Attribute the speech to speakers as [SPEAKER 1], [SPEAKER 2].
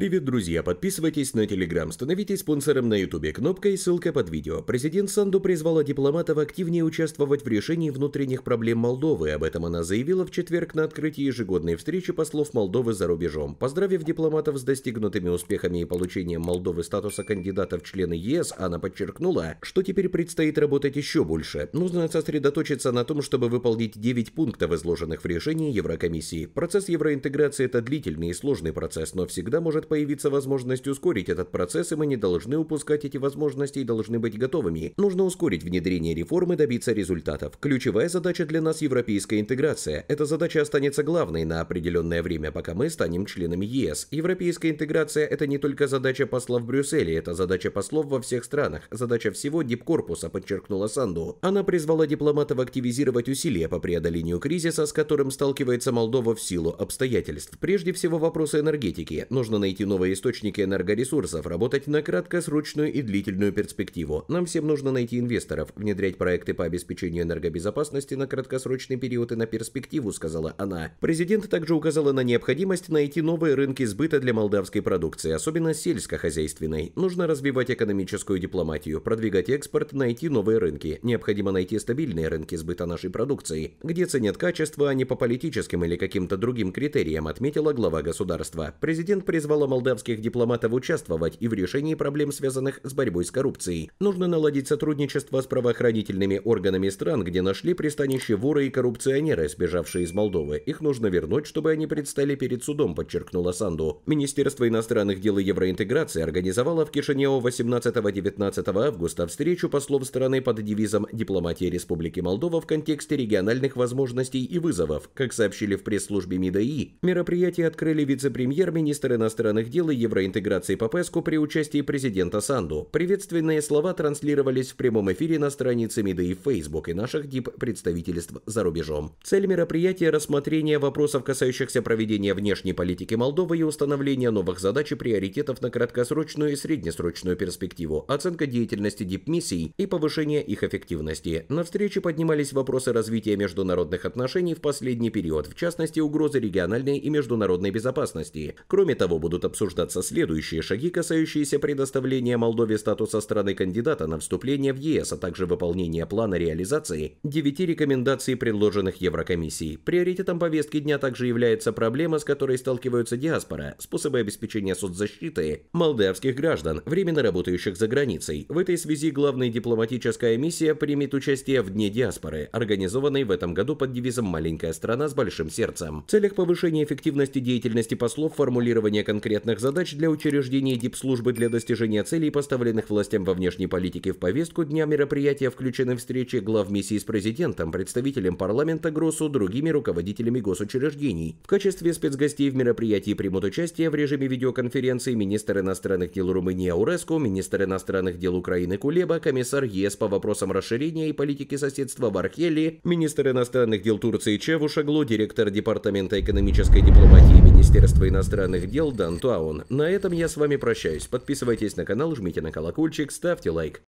[SPEAKER 1] Привет, друзья! Подписывайтесь на Телеграм, становитесь спонсором на Ютубе. Кнопка и ссылка под видео. Президент Санду призвала дипломатов активнее участвовать в решении внутренних проблем Молдовы. Об этом она заявила в четверг на открытии ежегодной встречи послов Молдовы за рубежом. Поздравив дипломатов с достигнутыми успехами и получением Молдовы статуса кандидата в члены ЕС, она подчеркнула, что теперь предстоит работать еще больше. Нужно сосредоточиться на том, чтобы выполнить 9 пунктов, изложенных в решении Еврокомиссии. Процесс евроинтеграции – это длительный и сложный процесс, но всегда может появиться возможность ускорить этот процесс, и мы не должны упускать эти возможности и должны быть готовыми. Нужно ускорить внедрение реформы, добиться результатов. Ключевая задача для нас – европейская интеграция. Эта задача останется главной на определенное время, пока мы станем членами ЕС. Европейская интеграция – это не только задача посла в Брюсселе, это задача послов во всех странах, задача всего дипкорпуса, подчеркнула Санду. Она призвала дипломатов активизировать усилия по преодолению кризиса, с которым сталкивается Молдова в силу обстоятельств. Прежде всего вопросы энергетики. Нужно найти найти новые источники энергоресурсов, работать на краткосрочную и длительную перспективу. Нам всем нужно найти инвесторов, внедрять проекты по обеспечению энергобезопасности на краткосрочный период и на перспективу, сказала она. Президент также указала на необходимость найти новые рынки сбыта для молдавской продукции, особенно сельскохозяйственной. Нужно развивать экономическую дипломатию, продвигать экспорт, найти новые рынки. Необходимо найти стабильные рынки сбыта нашей продукции, где ценят качество, а не по политическим или каким-то другим критериям, отметила глава государства. Президент призвала молдавских дипломатов участвовать и в решении проблем, связанных с борьбой с коррупцией. Нужно наладить сотрудничество с правоохранительными органами стран, где нашли пристанище воры и коррупционеры, сбежавшие из Молдовы. Их нужно вернуть, чтобы они предстали перед судом, подчеркнула Санду. Министерство иностранных дел и евроинтеграции организовало в Кишиневу 18-19 августа встречу послов страны под девизом «Дипломатия Республики Молдова в контексте региональных возможностей и вызовов». Как сообщили в пресс-службе МИДАИ, мероприятие открыли вице-премьер-министр иностранных иностранных дел и евроинтеграции Попеску при участии президента Санду. Приветственные слова транслировались в прямом эфире на странице МИДа и Facebook и наших дип-представительств за рубежом. Цель мероприятия – рассмотрение вопросов, касающихся проведения внешней политики Молдовы и установления новых задач и приоритетов на краткосрочную и среднесрочную перспективу, оценка деятельности дипмиссий и повышение их эффективности. На встрече поднимались вопросы развития международных отношений в последний период, в частности, угрозы региональной и международной безопасности. Кроме того, будут будут обсуждаться следующие шаги, касающиеся предоставления Молдове статуса страны-кандидата на вступление в ЕС, а также выполнения плана реализации девяти рекомендаций, предложенных Еврокомиссией. Приоритетом повестки дня также является проблема, с которой сталкиваются диаспора, способы обеспечения соцзащиты молдавских граждан, временно работающих за границей. В этой связи главная дипломатическая миссия примет участие в Дне диаспоры, организованной в этом году под девизом «Маленькая страна с большим сердцем». В целях повышения эффективности деятельности послов, формулирование конкретных конкретных задач для учреждений дипслужбы для достижения целей, поставленных властям во внешней политике в повестку дня мероприятия включены встречи глав миссии с президентом, представителем парламента ГРОСу, другими руководителями госучреждений. В качестве спецгостей в мероприятии примут участие в режиме видеоконференции министр иностранных дел Румынии Ауреску, министр иностранных дел Украины Кулеба, комиссар ЕС по вопросам расширения и политики соседства Вархели, министр иностранных дел Турции Чевушаглу, директор департамента экономической дипломатии Министерства иностранных дел Дан Таун. На этом я с вами прощаюсь. Подписывайтесь на канал, жмите на колокольчик, ставьте лайк.